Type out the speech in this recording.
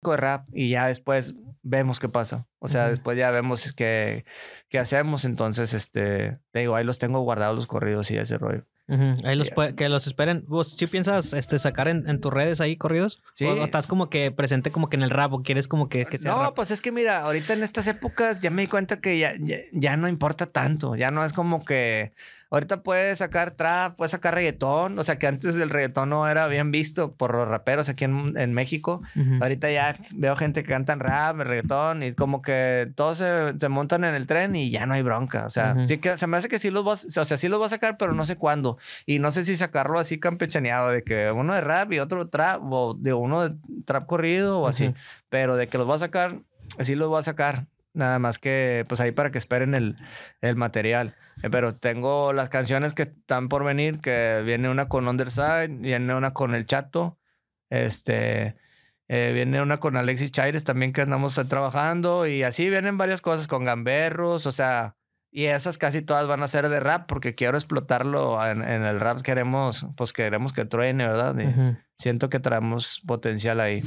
corra y ya después vemos qué pasa. O sea, después ya vemos qué, qué hacemos. Entonces, este, te digo, ahí los tengo guardados los corridos y ese rollo. Ahí los que los esperen. ¿Vos sí piensas este, sacar en, tus redes ahí corridos? Sí. ¿O estás como que presente como que en el rap o quieres como que, sea No, pues es que mira, ahorita en estas épocas ya me di cuenta que ya, ya, no importa tanto. Ya no es como que... Ahorita puedes sacar trap, puedes sacar reggaetón. O sea, que antes el reggaetón no era bien visto por los raperos aquí en, México. Ahorita ya veo gente que cantan rap, reggaetón y como que todos se, montan en el tren y ya no hay bronca. O sea, sí que se me hace que sí los vas... O sea, sí los vas a sacar, pero no sé cuándo. Y no sé si sacarlo así campechaneado, de que uno de rap y otro trap, o de uno de trap corrido o así. Pero de que los va a sacar, así los va a sacar. Nada más que, pues ahí para que esperen el, material. Eh, pero tengo las canciones que están por venir, que viene una con Underside, viene una con El Chato, este, eh, viene una con Alexis Chaires también que andamos trabajando y así vienen varias cosas con Gamberros, o sea, y esas casi todas van a ser de rap porque quiero explotarlo en, el rap. Queremos, pues queremos que truene, ¿verdad? Siento que traemos potencial ahí.